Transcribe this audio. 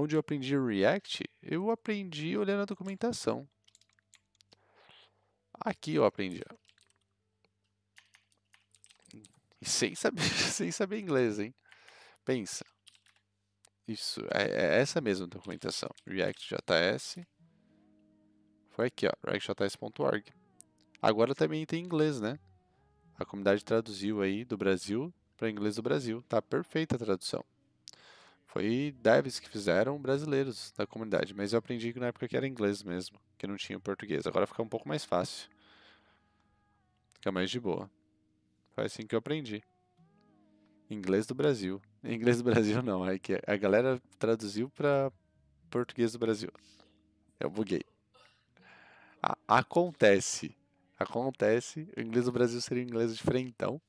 onde eu aprendi React, eu aprendi olhando a documentação. Aqui eu aprendi. E sem saber, sem saber inglês, hein? Pensa. Isso, é, é essa mesma documentação. React.js. Foi aqui, ó, reactjs.org. Agora também tem inglês, né? A comunidade traduziu aí do Brasil para inglês do Brasil. Tá perfeita a tradução. Foi devs que fizeram brasileiros da comunidade, mas eu aprendi que na época que era inglês mesmo, que não tinha português. Agora fica um pouco mais fácil. Fica mais de boa. Foi assim que eu aprendi. Inglês do Brasil. Inglês do Brasil não, é que a galera traduziu para português do Brasil. Eu buguei. A acontece. Acontece. O inglês do Brasil seria o inglês de frentão.